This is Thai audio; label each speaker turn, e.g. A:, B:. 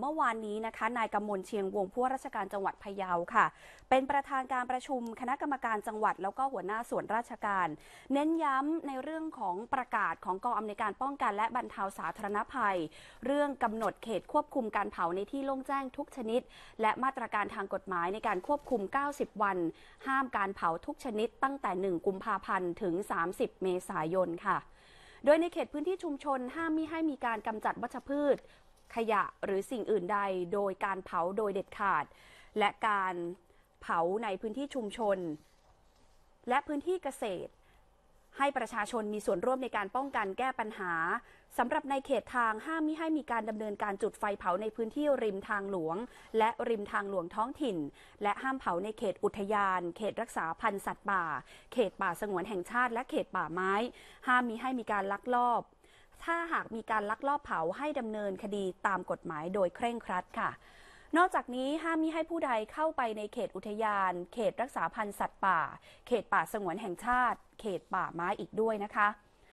A: เมื่อวานนี้นะคะนายกำมลเชียง วงผู้ว่าราชการจังหวัดพะเยาค่ะ เป็นประธานการประชุมคณะกรรมการจังหวัดแล้วก็หัวหน้าส่วนราชการ เน้นย้ำในเรื่องของประกาศของกองอำนวยการป้องกันและบรรเทาสาธารณภัย เรื่องกำหนดเขตควบคุมการเผาในที่โล่งแจ้งทุกชนิด และมาตรการทางกฎหมายในการควบคุม 90 วัน ห้ามการเผาทุกชนิด ตั้งแต่ 1 กุมภาพันธ์ถึง 30 เมษายนค่ะ โดยในเขตพื้นที่ชุมชน ห้ามมิให้มีการกำจัดวัชพืชขยะหรือสิ่งอื่นใดโดยการเผาโดยเด็ดขาด และการเผาในพื้นที่ชุมชน และพื้นที่เกษตร ให้ประชาชนมีส่วนร่วมในการป้องกันแก้ปัญหาสำหรับในเขตทางห้ามมิให้มีการดำเนินการจุดไฟเผาในพื้นที่ริมทางหลวง และริมทางหลวงท้องถิ่น และห้ามเผาในเขตอุทยาน เขตรักษาพันธุ์สัตว์ป่า เขตป่าสงวนแห่งชาติ และเขตป่าไม้ ห้ามมิให้มีการลักลอบถ้าหากมีการลักลอบเผาให้ดำเนินคดีตามกฎหมายโดยเคร่งครัดค่ะ นอกจากนี้ห้ามมิให้ผู้ใดเข้าไปในเขตอุทยาน เขตรักษาพันธุ์สัตว์ป่า เขตป่าสงวนแห่งชาติ เขตป่าไม้อีกด้วยนะคะ